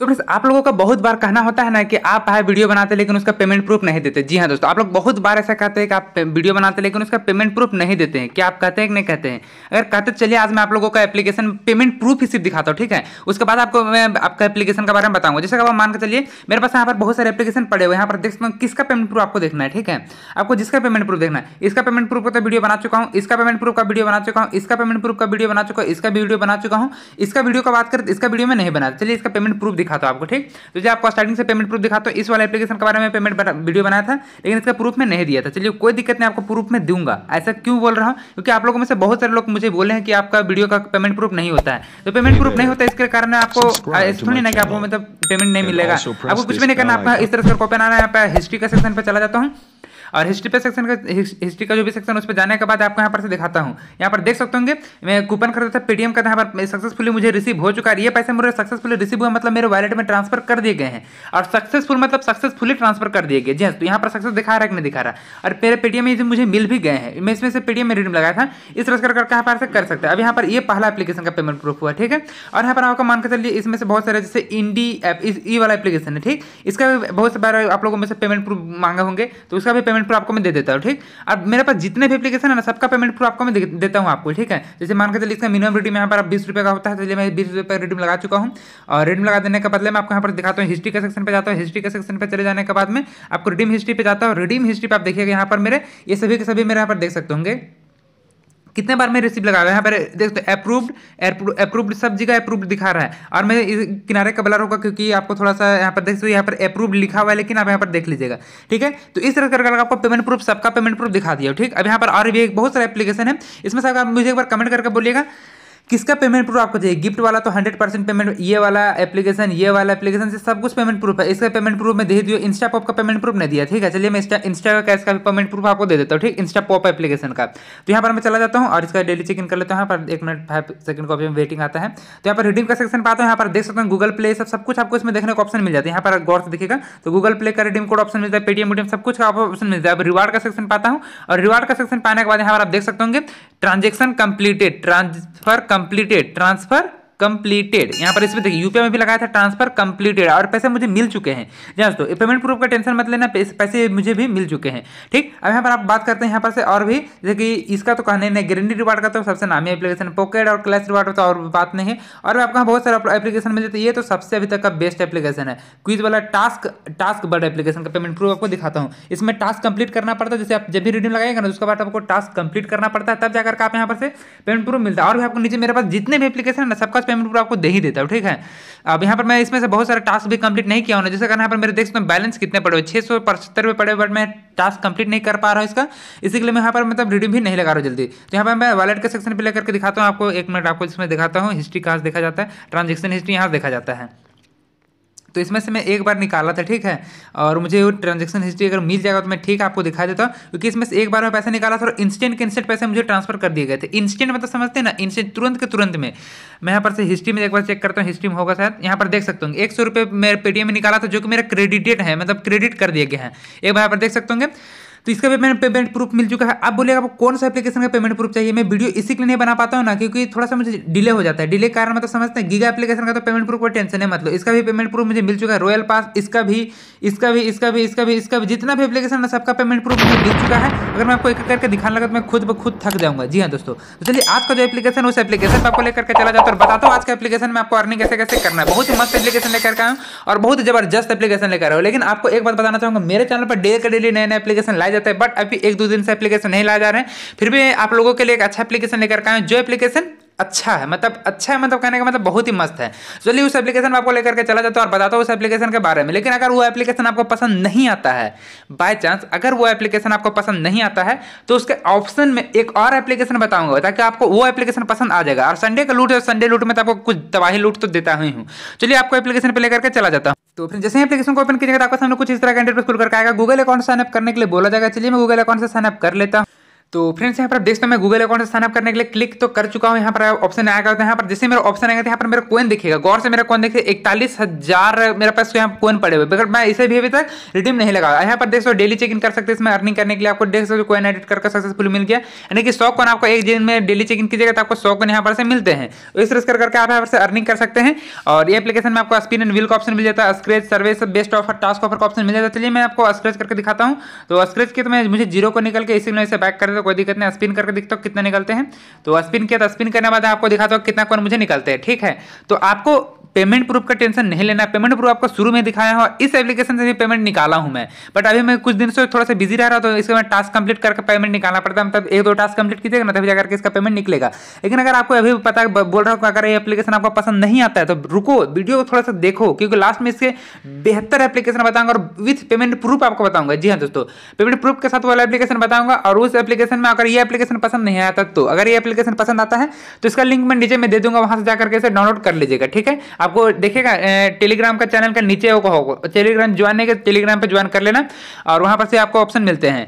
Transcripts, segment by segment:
तो फ्रेंड्स आप लोगों का बहुत बार कहना होता है ना कि आप है वीडियो बनाते लेकिन उसका पेमेंट प्रूफ नहीं देते जी हाँ दोस्तों आप लोग बहुत बार ऐसा कहते हैं कि आप वीडियो बनाते लेकिन उसका पेमेंट प्रूफ नहीं देते हैं क्या आप कहते हैं कि नहीं कहते हैं अगर कहते तो चलिए आज मैं आप लोगों का एप्लीकेशन पेमेंट प्रूफ ही सिर्फ दिखाता हूँ ठीक है उसके बाद आपको मैं आपका एप्लीकेशन के बारे में बताऊंगा जैसे आप मान के चलिए मेरे पास यहाँ पर बहुत सारे एप्लीकेशन पड़े हुए यहाँ पर देख सकते हैं किसका पेमेंट प्रूफ आपको देखना है ठीक है आपको जिसका पेमेंट प्रूफ देखना है इसका पेमेंट प्रूफ का वीडियो तो बना चुका हूँ इसका पेमेंट प्रूफ का वीडियो बना चुका हूँ इसका पेमेंट प्रूफ का वीडियो बना चुका हूँ इसका भी वीडियो बना चुका हूँ इसका वीडियो का बात करें तो इसका वीडियो में नहीं बना चलिए इसका पेमेंट प्रूफ दिखाता तो हूँ आपको ठीक तो जैसे आपको स्टार्टिंग से पेमेंट प्रूफ दिखाता हूँ इस वाला एप्लीकेशन के बारे में पेमेंट वीडियो बनाया था लेकिन इसका प्रूफ में नहीं दिया था चलिए कोई दिक्कत नहीं आपको प्रूफ में दूंगा ऐसा क्यों बोल रहा हूँ क्योंकि आप लोगों में से बहुत सारे लोग मुझे बोले हैं कि आपका वीडियो का पेमेंट प्रूफ नहीं होता है तो पेमेंट प्रूफ नहीं होता इसके कारण आपको थोड़ी ना कि आपको मतलब पेमेंट नहीं मिलेगा आपको कुछ भी नहीं करना आपका इस तरह से कॉपी आना है आप हिस्ट्री का सेक्शन पर चला जाता हूँ और हिस्ट्री पे सेक्शन का हिस्ट्री का जो भी सेक्शन है उस पर जाने के बाद आपको यहाँ पर से दिखाता हूँ यहाँ पर देख सकते होंगे मैं कूपन खरीदा था पेटीएम का यहाँ पर सक्सेसफुली मुझे रिसीव हो चुका है ये पैसे मुझे सक्सेसफुली रिसीव हुआ मतलब मेरे वॉलेट में ट्रांसफर कर दिए गए हैं और सक्सेसफुल मतलब सक्सेसफुली ट्रांसफर कर दिए गए जी हाँ, तो यहाँ पर सक्सेस दिखा रहा है कि नहीं दिखा रहा और मेरे पेटीएम में मुझे मिल भी गए हैं मैं इसमें से पेटीएम में रिडीम लगाया था इस तरह कर यहाँ पर कर सकते हैं अब यहाँ पर ये पहला एप्लीकेशन का पेमेंट प्रूफ हुआ ठीक है और यहाँ पर आपका मान के चलिए इसमें से बहुत सारे जैसे इंडी ऐप ई वाला एप्लीकेशन है ठीक इसका भी बहुत सारे आप लोगों में से पेमेंट प्रूफ मांगे होंगे तो उसका भी पेमेंट पेमेंट प्रूफ आपको मैं दे देता हूँ ठीक अब मेरे पास जितने भी एप्लीकेशन है ना सबका पेमेंट प्रूफ आपको मैं दे, देता हूँ आपको ठीक है जैसे मान के चलिए इसका मिनिमम रिडीम यहाँ पर आप बीस रुपये का होता है तो मैं बीस रुपये पर रिडीम लगा चुका हूँ और रिडीम लगा देने के बदले मैं आपको यहाँ पर दिखाता हूँ हिस्ट्री का सेक्शन पर जाता हूँ हिस्ट्री के सेक्शन पर चले जाने के बाद में आपको रिडीम हिस्ट्री पर जाता हूँ रिडीम हिस्ट्री पर आप देखिएगा यहाँ पर मेरे ये सभी के सभी मेरे यहाँ पर देख सकते होंगे कितने बार मैं रिसिप्ट लगा हुआ है यहाँ पर देखते अप्रूव्ड अप्रूव्ड सब जगह अप्रूव्ड दिखा रहा है और मैं किनारे का बला होगा क्योंकि आपको थोड़ा सा यहाँ पर देख सकते यहाँ पर अप्रूव्ड लिखा हुआ है लेकिन आप यहाँ पर देख लीजिएगा ठीक है तो इस तरह करके आपको पेमेंट प्रूफ सबका पेमेंट प्रूफ दिखा दिया ठीक अब यहाँ पर और भी एक बहुत सारे एप्लीकेशन है इसमें सर आप मुझे एक बार कमेंट करके बोलिएगा किसका पेमेंट प्रूफ आपको चाहिए गिफ्ट वाला तो हंड्रेड परसेंट पेमेंट ये वाला एप्लीकेशन ये वाला एप्लीकेशन से सब कुछ पेमेंट प्रूफ है इसका पेमेंट प्रूफ में दे दियो इंस्टा पॉप का पेमेंट प्रूफ नहीं दिया ठीक है चलिए मैं इंस्टा इंस्टा का भी पेमेंट प्रूफ आपको दे देता हूँ ठीक इंस्टा पॉप एप्लीकेशन का तो यहाँ पर मैं चला जाता हूँ और इसका डेली चेक इन कर लेता हूँ यहाँ पर एक मिनट फाइव सेकंड का वेटिंग आता है तो यहाँ पर रिडीम का सेक्शन पाता हूँ यहाँ पर देख सकता हूँ गूगल प्ले सब सब कुछ आपको इसमें देखने का ऑप्शन मिल जाता है यहाँ पर गौर से देखिएगा तो गूगल प्ले का रिडीम कोड ऑप्शन मिलता है पेटीएम वेटीएम सब कुछ का ऑप्शन मिलता है अब रिवार्ड का सेक्शन पाता हूँ और रिवार्ड का सेक्शन पाने के बाद यहाँ पर आप देख सकते होंगे transaction completed transfer completed transfer completed यहाँ पर इसमें देखिए यूपीआई में भी लगाया था ट्रांसफर कंप्लीटेड और पैसे मुझे मिल चुके हैं जहाँ दोस्तों पेमेंट प्रूफ का टेंशन मत लेना पैसे मुझे भी मिल चुके हैं ठीक अब यहाँ पर आप बात करते हैं यहाँ पर से और भी जैसे कि इसका तो कहने नहीं गारंटी रिवार्ड का तो सबसे नामी एप्लीकेशन पॉकेट और क्लैश रिवार्ड तो और बात नहीं है और आपका बहुत सारा एप्लीकेशन मिले तो ये तो सबसे अभी तक का बेस्ट एप्लीकेशन है क्विज वाला टास्क टास्क बर्ड एप्लीकेशन का पेमेंट प्रूफ आपको दिखाता हूँ इसमें टास्क कंप्लीट करना पड़ता है जैसे आप जब भी रिड्यूम लगाएगा ना उसके बाद आपको टास्क कंप्लीट करना पड़ता है तब जाकर आप यहाँ पर से पेमेंट प्रूफ मिलता है और भी आपको नीचे मेरे पास जितने भी एप्लीकेशन है ना सबका पेमेंट पूरा आपको दे ही देता हूँ ठीक है अब यहाँ पर मैं इसमें से बहुत सारे टास्क भी कंप्लीट नहीं किया होना जैसे कहना यहाँ पर मेरे देख सकते बैलेंस कितने पड़े छह छः सौ पचहत्तर रुपये पड़े बट मैं टास्क कंप्लीट नहीं कर पा रहा हूँ इसका इसी के लिए मैं यहाँ पर मतलब रिड्यूम भी नहीं लगा रहा हूँ जल्दी तो यहाँ पर मैं वालेट के सेक्शन पर लेकर दिखाता हूँ आपको एक मिनट आपको इसमें दिखाता हूँ हिस्ट्री कहाँ देखा जाता है ट्रांजेक्शन हिस्ट्री यहाँ देखा जाता है तो इसमें से मैं एक बार निकाला था ठीक है और मुझे वो ट्रांजेक्शन हिस्ट्री अगर मिल जाएगा तो मैं ठीक आपको दिखा देता हूँ क्योंकि इसमें से एक बार मैं पैसा निकाला था और इंस्टेंट के इंस्टेंट पैसे मुझे ट्रांसफर कर दिए गए थे इंस्टेंट मतलब समझते ना इंस्टेंट तुरंत के तुरंत में मैं यहाँ पर से हिस्ट्री में एक बार चेक करता हूँ हिस्ट्री में होगा शायद यहाँ पर देख सकते होंगे एक सौ रुपये मेरे पेटीएम में निकाला था जो कि मेरा क्रेडिटेड है मतलब क्रेडिट कर दिए गए हैं एक बार यहाँ पर देख सकते होंगे तो इसका भी मैंने पेमेंट प्रूफ मिल चुका है आप बोलिएगा आपको कौन सा एप्लीकेशन का पेमेंट प्रूफ चाहिए मैं वीडियो इसी के लिए नहीं बना पाता हूँ ना क्योंकि थोड़ा सा मुझे डिले हो जाता है डिले कारण मतलब समझते हैं गीगा एप्लीकेशन का तो पेमेंट प्रूफ का टेंशन है मतलब इसका भी पेमेंट प्रूफ मुझे मिल चुका है रॉयल पास इसका भी इसका भी इसका भी इसका भी इसका भी जितना भी एप्लीकेशन है सबका पेमेंट प्रूफ मुझे मिल चुका है अगर मैं आपको एक करके दिखाने लगा तो मैं खुद ब खुद थक जाऊंगा जी हाँ दोस्तों तो चलिए आज का जो एप्लीकेशन उस एप्लीकेशन आपको लेकर के चला जाता है और बताता हूँ आज का एप्लीकेशन में आपको अर्निंग कैसे कैसे करना है बहुत ही मस्त एप्लीकेशन लेकर के आया और बहुत जबरदस्त एप्लीकेशन लेकर आया लेकिन आपको एक बात बताना चाहूँगा मेरे चैनल पर डेली का डेली नए नए एप्लीकेशन लाया जाता है बट अभी एक दो दिन से एप्लीकेशन नहीं लाया जा रहे हैं फिर भी आप लोगों के लिए एक अच्छा एप्लीकेशन लेकर आए जो एप्लीकेशन अच्छा है मतलब अच्छा है मतलब कहने का मतलब बहुत ही मस्त है चलिए उस एप्लीकेशन में आपको लेकर के चला जाता हूँ और बताता हूँ उस एप्लीकेशन के बारे में लेकिन अगर वो एप्लीकेशन आपको पसंद नहीं आता है बाय चांस अगर वो एप्लीकेशन आपको पसंद नहीं आता है तो उसके ऑप्शन में एक और एप्लीकेशन बताऊंगा ताकि आपको वो एप्लीकेशन पसंद आ जाएगा और संडे का लूट और संडे लूट में तो आपको कुछ तबाही लूट तो देता ही हूँ चलिए आपको एप्लीकेशन पर लेकर के चला जाता हूँ तो फिर जैसे ही एप्लीकेशन को ओपन कीजिएगा तो आपको सामने कुछ इस तरह का इंटरव्यू खुल करके आएगा गूगल अकाउंट साइनअप करने के लिए बोला जाएगा चलिए मैं गूगल अकाउंट से साइनअप कर लेता हूँ तो फ्रेंड्स यहाँ पर देखते देख हैं मैं गूगल अकाउंट से साइनअप करने के लिए क्लिक तो कर चुका हूँ यहाँ पर ऑप्शन आया करता है यहाँ पर जैसे मेरा ऑप्शन आएगा तो यहाँ पर मेरा कोइन दिखेगा गौर से मेरा कोइन देखिए इकतालीस हजार मेरे पास तो यहाँ कोइन पड़े हुए बट मैं इसे भी अभी तक रिडीम नहीं लगा यहाँ पर देख सो डेली चेक इन कर सकते इसमें अर्निंग करने के लिए आपको देख सकते कोइन एडिट करके सक्सेसफुल मिल गया यानी कि सौ कोन आपको एक दिन में डेली चेक इन कीजिएगा तो आपको सौ कोन यहाँ पर से मिलते हैं तो इस तरह करके आप यहाँ पर अर्निंग कर सकते हैं और ये एप्लीकेशन में आपको स्पिन एंड व्हील का ऑप्शन मिल जाता है scratch service best offer task offer का ऑप्शन मिल जाता है चलिए मैं आपको स्क्रेच करके दिखाता हूँ तो स्क्रेच के तो मैं मुझे जीरो को निकल के इसी में बैक कर तो कोई दिक्कत नहीं स्पिन करके दिखता हूँ कितने निकलते हैं तो स्पिन किया तो स्पिन करने बाद आपको दिखाता हूँ कितना कौन मुझे निकलते हैं ठीक है तो आपको पेमेंट प्रूफ का टेंशन नहीं लेना पेमेंट प्रूफ आपको शुरू में दिखाया है और इस एप्लीकेशन से भी पेमेंट निकाला हूं मैं बट अभी मैं कुछ दिन से थोड़ा सा बिजी रह रहा तो इसके बाद टास्क कंप्लीट करके पेमेंट निकालना पड़ता है मतलब एक दो टास्क कंप्लीट कीजिएगा ना मतलब तभी जाकर के इसका पेमेंट निकलेगा लेकिन अगर आपको अभी पता बोल रहा हूँ अगर ये एप्लीकेशन आपको पसंद नहीं आता है तो रुको वीडियो को थोड़ा सा देखो क्योंकि लास्ट में इसके बेहतर एप्लीकेशन बताऊंगा और विथ पेमेंट प्रूफ आपको बताऊंगा जी हाँ दोस्तों पेमेंट प्रूफ के साथ वाला एप्लीकेशन बताऊंगा और उस एप्लीकेशन एप्लीकेशन में अगर ये एप्लीकेशन पसंद नहीं आता तो अगर ये एप्लीकेशन पसंद आता है तो इसका लिंक मैं नीचे में दे दूंगा वहां से जाकर के इसे डाउनलोड कर लीजिएगा ठीक है आपको देखेगा टेलीग्राम का चैनल का नीचे होगा टेलीग्राम ज्वाइन नहीं टेलीग्राम पर ज्वाइन कर लेना और वहां पर से आपको ऑप्शन मिलते हैं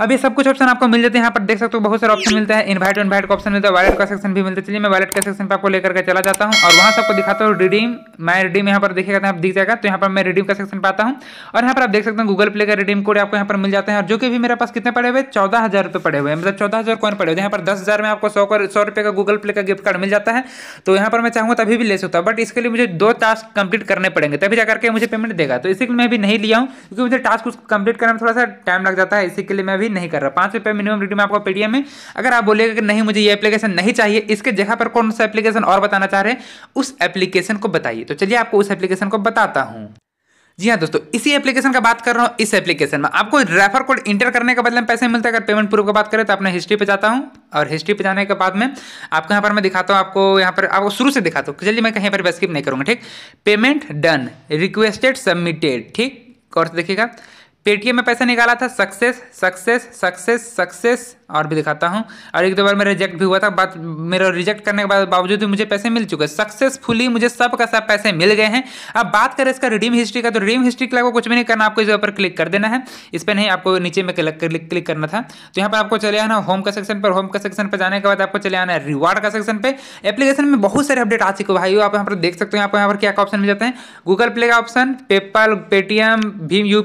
अब ये सब कुछ ऑप्शन आपको मिल जाते हैं यहाँ पर देख सकते हो बहुत सारे ऑप्शन मिलते हैं इनवाइट इनवाइट का ऑप्शन मिलता है वॉलेट का सेक्शन भी मिलता है चलिए मैं वॉलेट का सेक्शन पर आपको लेकर के चला जाता हूँ और वहाँ से आपको दिखाता हूँ रिडीम मैं रिडीम यहाँ पर तो आप दिख जाएगा तो यहाँ पर मैं रिडीम का सेक्शन पाता हूँ और यहाँ पर आप देख सकते हैं गूगल प्ले का रिडीम कोड आपको यहाँ पर मिल जाता है और जो कि भी मेरे पास कितने पड़े हुए चौदह हज़ार रुपये पड़े हुए मतलब चौदह हज़ार कौन पड़े हुए यहाँ पर दस हज़ार में आपको सौ सौ रुपये का गूगल प्ले का गिफ्ट कार्ड मिल जाता है तो यहाँ पर मैं चाहूँगा तभी भी ले सकता हूँ बट इसके लिए मुझे दो टास्क कंप्लीट करने पड़ेंगे तभी जाकर के मुझे पेमेंट देगा तो इसी मैं भी नहीं लिया हूँ क्योंकि मुझे टास्क कंप्लीट करने में थोड़ा सा टाइम लग जाता है इसी के लिए मैं भी भी नहीं कर रहा पाँच रुपये मिनिमम रिडीम आपको पेटीएम में अगर आप बोलेगा कि नहीं मुझे ये एप्लीकेशन नहीं चाहिए इसके जगह पर कौन सा एप्लीकेशन और बताना चाह रहे हैं उस एप्लीकेशन को बताइए तो चलिए आपको उस एप्लीकेशन को बताता हूँ जी हाँ दोस्तों इसी एप्लीकेशन का बात कर रहा हूँ इस एप्लीकेशन में आपको रेफर कोड इंटर करने के बदले में पैसे मिलते हैं अगर पेमेंट प्रूफ की बात करें तो आपने हिस्ट्री पे जाता हूँ और हिस्ट्री पे जाने के बाद में आपको यहाँ पर मैं दिखाता हूँ आपको यहाँ पर आपको शुरू से दिखाता हूँ चलिए मैं कहीं पर बेस्किप नहीं करूँगा ठीक पेमेंट डन रिक्वेस्टेड सबमिटेड ठीक और देखिएगा पेटीएम में पैसा निकाला था सक्सेस सक्सेस सक्सेस सक्सेस और भी दिखाता हूँ और एक दो बार मेरा रिजेक्ट भी हुआ था बात मेरा रिजेक्ट करने के बाद बावजूद भी मुझे पैसे मिल चुके सक्सेसफुली मुझे सब का सब पैसे मिल गए हैं अब बात करें इसका रिडीम हिस्ट्री का तो रिडीम हिस्ट्री के लिए कुछ भी नहीं करना आपको इस पर क्लिक कर देना है इस पर नहीं आपको नीचे में क्लिक क्लिक करना था तो यहाँ पर आपको चले आना होम का सेक्शन पर होम का सेक्शन पर जाने के बाद आपको चले आना है रिवार्ड का सेक्शन पर एप्लीकेशन में बहुत सारे अपडेट आ चुके भाई आप यहाँ पर देख सकते हो आपको यहाँ पर क्या ऑप्शन मिल जाते हैं गूगल प्ले का ऑप्शन पेपल पेटीएम भीम यू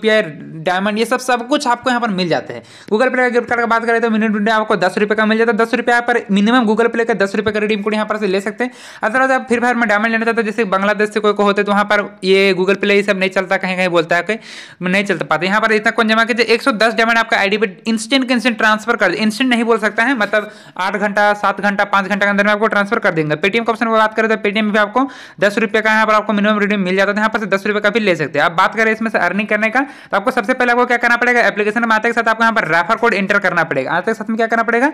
डायमंड ये सब सब कुछ आपको यहाँ पर मिल जाते हैं गूगल प्ले का गिफ्ट कार्ड का बात करें तो मिनिमम टू आपको दस रुपये का मिल जाता है दस रुपये पर मिनिमम गूगल प्ले का दस रुपये का रिडीम कोड यहाँ पर से ले सकते हैं अदरवाइज आप फिर फायर में डायमंड लेना चाहते हैं जैसे बांग्लादेश से कोई को होते तो वहाँ पर ये गूगल प्ले ये सब नहीं चलता कहीं कहीं बोलता है कहीं नहीं चलता पाता यहाँ पर इतना कौन जमा कीजिए एक डायमंड आपका आई पे इंस्टेंट के इंस्टेंट ट्रांसफर कर इंस्टेंट नहीं बोल सकता है मतलब आठ घंटा सात घंटा पाँच घंटा के अंदर में आपको ट्रांसफर कर देंगे पेटीएम का ऑप्शन में बात करें तो पेटीएम भी आपको दस रुपये का यहाँ पर आपको मिनिमम रिडीम मिल जाता है तो यहाँ पर से दस रुपये का भी ले सकते हैं आप बात करें इसमें से अर्निंग करने का तो आपको सबसे सबसे पहले आपको क्या करना पड़ेगा एप्लीकेशन में आते के साथ आपको यहाँ पर रेफर कोड इंटर करना पड़ेगा आते के साथ में क्या करना पड़ेगा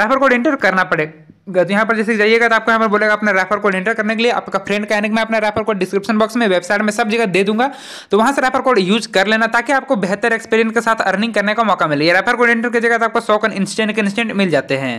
रेफर कोड इंटर करना पड़ेगा तो यहाँ पर जैसे जाइएगा तो आपको यहाँ पर बोलेगा अपना रेफर कोड इंटर करने के लिए आपका फ्रेंड कहने के मैं अपना रेफर कोड डिस्क्रिप्शन बॉक्स में वेबसाइट में सब जगह दे दूंगा तो वहाँ से रेफर कोड यूज कर लेना ताकि आपको बेहतर एक्सपीरियंस के साथ अर्निंग करने का मौका मिले रेफर कोड एंटर कीजिएगा तो आपको सौ कन इंस्टेंट के इंस्टेंट मिल जाते हैं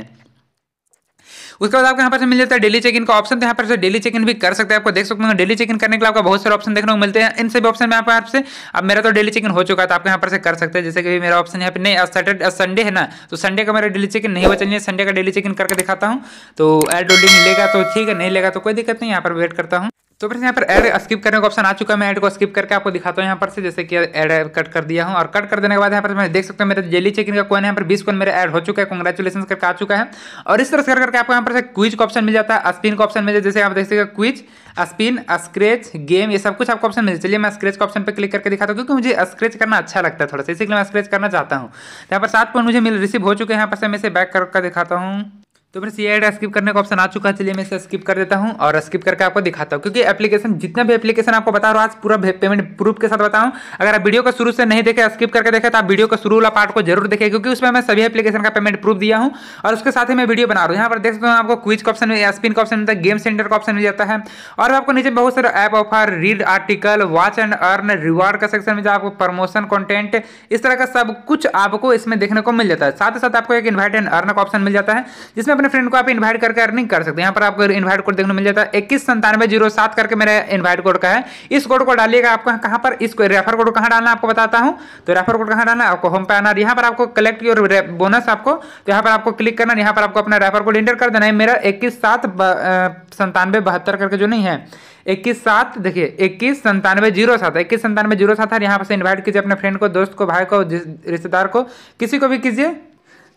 उसके बाद आपको यहाँ पर मिल जाता है डेली चेक इन का ऑप्शन तो यहाँ पर डेली चेक इन भी कर सकते हैं आपको देख सकते हैं डेली चेक इन करने के लिए आपको बहुत सारे ऑप्शन देखने को मिलते हैं इन सभी ऑप्शन में यहाँ पर अब मेरा तो डेली चेक इन हो चुका था तो आप यहाँ पर से कर सकते हैं जैसे कि मेरा ऑप्शन यहाँ पे नहीं सैटरडे संडे है ना तो संडे का मेरा डेली चेक इन नहीं हो चाहिए संडे का डेली चेक इन करके दिखाता हूँ तो एड होल्डिंग लेगा तो ठीक है नहीं लेगा तो कोई दिक्कत नहीं यहाँ पर वेट करता हूँ तो फिर यहाँ पर एड स्किप करने का ऑप्शन आ चुका है मैं एड को स्किप करके आपको दिखाता हूँ यहाँ पर से जैसे कि एड कट कर दिया हूँ और कट कर देने के बाद यहाँ पर मैं देख सकता हूँ मेरा जेली चिकन का कॉइन यहाँ पर बीस कोन मेरा ऐड हो चुका है कंग्रेचुलेशन करके आ चुका है और इस तरह से करके आपको यहाँ पर से क्विज का ऑप्शन मिल जाता है स्पिन का ऑप्शन मिल जाता है जैसे आप देख सकते हैं क्विज स्पिन स्क्रेच गेम ये सब कुछ आपको ऑप्शन मिले चलिए मैं स्क्रेच का ऑप्शन पर क्लिक करके दिखाता हूँ क्योंकि मुझे स्क्रेच करना अच्छा लगता है थोड़ा सा इसीलिए मैं स्क्रेच करना चाहता हूँ तो यहाँ पर सात पॉइंट मुझे मिल रिसीव हो चुके हैं यहाँ पर से मैं इसे बैक करके दिखाता हूँ तो फिर सी आई स्किप करने का ऑप्शन आ चुका है चलिए मैं इसे स्किप कर देता हूँ और स्किप करके आपको दिखाता हूँ क्योंकि एप्लीकेशन जितना भी एप्लीकेशन आपको बता रहा हूँ आज पूरा पेमेंट प्रूफ के साथ बताऊँ अगर आप वीडियो का शुरू से नहीं देखे स्किप करके देखे तो आप वीडियो का शुरू वाला पार्ट को जरूर देखें क्योंकि उसमें मैं सभी एप्लीकेशन का पेमेंट प्रूफ दिया हूँ और उसके साथ ही मैं वीडियो बना रहा हूँ यहाँ पर देख सकते हैं आपको क्विज का ऑप्शन स्पिन का ऑप्शन मिलता है गेम सेंटर का ऑप्शन मिल जाता है और आपको नीचे बहुत सारे app offer read article watch and earn reward का सेक्शन मिलता है आपको प्रमोशन कॉन्टेंट इस तरह का सब कुछ आपको इसमें देखने को मिल जाता है साथ ही साथ आपको एक इन्वाइट एंड अर्न का ऑप्शन मिल जाता है जिसमें अपने फ्रेंड को आप इन्वाइट करके अर्निंग कर सकते हैं यहाँ पर आपको इन्वाइट कोड देखने मिल जाता है इक्कीस संतानवे जीरो सात करके मेरा इन्वाइट कोड का है इस कोड को डालिएगा आपको कहाँ पर इस रेफर कोड कहाँ डालना आपको बताता हूँ तो रेफर कोड कहाँ डालना आपको होम पे आना यहाँ पर आपको कलेक्ट योर बोनस आपको तो यहाँ पर आपको क्लिक करना यहाँ पर आपको अपना रेफर कोड इंटर कर देना है मेरा इक्कीस सात संतानवे बहत्तर करके जो नहीं है इक्कीस सात देखिए इक्कीस संतानवे जीरो सात इक्कीस संतानवे जीरो सात है यहाँ पर से इन्वाइट कीजिए अपने फ्रेंड को दोस्त को भाई को रिश्तेदार को किसी को भी कीजिए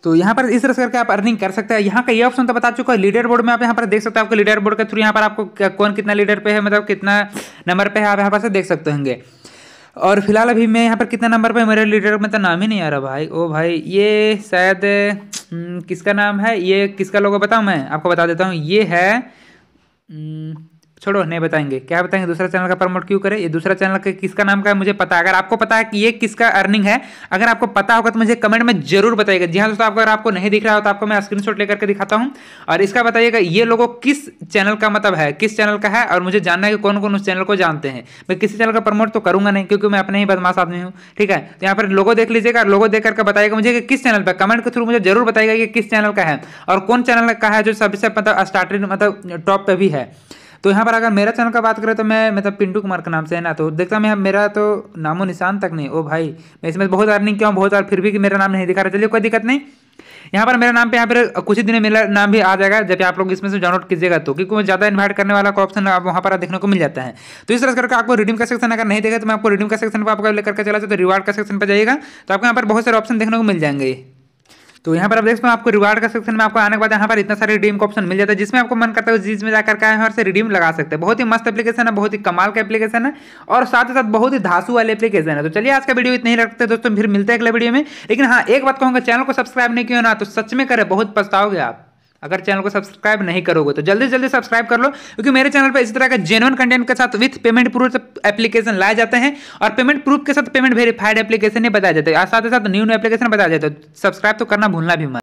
तो यहाँ पर इस तरह से करके आप अर्निंग कर सकते हैं यहाँ का ये ऑप्शन तो बता चुका है लीडर बोर्ड में आप यहाँ पर देख सकते हो आपको लीडर बोर्ड के थ्रू यहाँ पर आपको कौन कितना लीडर पे है मतलब कितना नंबर पे है आप यहाँ पर से देख सकते होंगे और फिलहाल अभी मैं यहाँ पर कितना नंबर पर मेरे लीडर में तो नाम ही नहीं आ रहा भाई ओ भाई ये शायद हम्म, किसका नाम है ये किसका लोगो बताऊँ मैं आपको बता देता हूँ ये है हम्म, छोड़ो नहीं बताएंगे क्या बताएंगे दूसरा चैनल का प्रमोट क्यों करें ये दूसरा चैनल का किसका नाम का है मुझे पता है अगर आपको पता है कि ये किसका अर्निंग है अगर आपको पता होगा तो मुझे कमेंट में जरूर बताइएगा जी हाँ दोस्तों आपको अगर आपको नहीं दिख रहा हो तो आपको मैं स्क्रीन शॉट लेकर दिखाता हूँ और इसका बताइएगा ये लोगों किस चैनल का मतलब है किस चैनल का है और मुझे जानना है कि कौन कौन उस चैनल को जानते हैं मैं किसी चैनल का प्रमोट तो करूंगा नहीं क्योंकि मैं अपने ही बदमाश आदमी हूँ ठीक है तो यहाँ पर लोगो देख लीजिएगा लोगो देख करके बताएगा मुझे कि किस चैनल पर कमेंट के थ्रू मुझे जरूर बताएगा कि किस चैनल का है और कौन चैनल का है जो सबसे मतलब स्टार्टिंग मतलब टॉप पर भी है तो यहाँ पर अगर मेरा चैनल का बात करें तो मैं मतलब पिंटू कुमार के नाम से है ना तो देखता मैं मेरा तो नामो निशान तक नहीं ओ भाई मैं इसमें बहुत अर्निंग क्यों हूँ बहुत बार फिर भी मेरा नाम नहीं दिखा रहा चलिए कोई दिक्कत नहीं यहाँ पर मेरा नाम पे यहाँ पर कुछ ही दिन में मेरा नाम भी आ जाएगा जब आप लोग इसमें से डाउनलोड कीजिएगा तो क्योंकि ज़्यादा इन्वाइट करने वाला का ऑप्शन आप वहाँ पर देखने को मिल जाता है तो इस तरह करके आपको रिडीम का सेक्शन अगर नहीं देगा तो मैं आपको रिडीम का सेक्शन पर आपको लेकर चला जाए तो रिवार्ड का सेक्शन पर जाइएगा तो आपको यहाँ पर बहुत सारे ऑप्शन देखने को मिल जाएंगे तो यहाँ पर आप देख सकते हैं आपको रिवार्ड का सेक्शन में आपको आने के बाद यहाँ पर इतना सारे रिडीम का ऑप्शन मिल जाता है जिसमें आपको मन करता है उस चीज में जाकर के यहाँ से रिडीम लगा सकते हैं बहुत ही मस्त एप्लीकेशन है बहुत ही कमाल का एप्लीकेशन है और साथ ही साथ बहुत ही धासु वाले एप्लीकेशन है तो चलिए आज का वीडियो इतना ही रखते दोस्तों फिर मिलते हैं अगले वीडियो में लेकिन हाँ एक बात कहूँगा चैनल को सब्सक्राइब नहीं किया ना तो सच में करें बहुत पछताओगे आप अगर चैनल को सब्सक्राइब नहीं करोगे तो जल्दी जल्दी सब्सक्राइब कर लो क्योंकि मेरे चैनल पर इस तरह का जेनवन कंटेंट के साथ विथ पेमेंट प्रूफ एप्लीकेशन लाए जाते हैं और पेमेंट प्रूफ के साथ पेमेंट वेरीफाइड एप्लीकेशन नहीं बताया जाता है साथ ही साथ न्यू न्यू एप्लीकेशन बताया जाता है सब्सक्राइब तो करना भूलना भी मत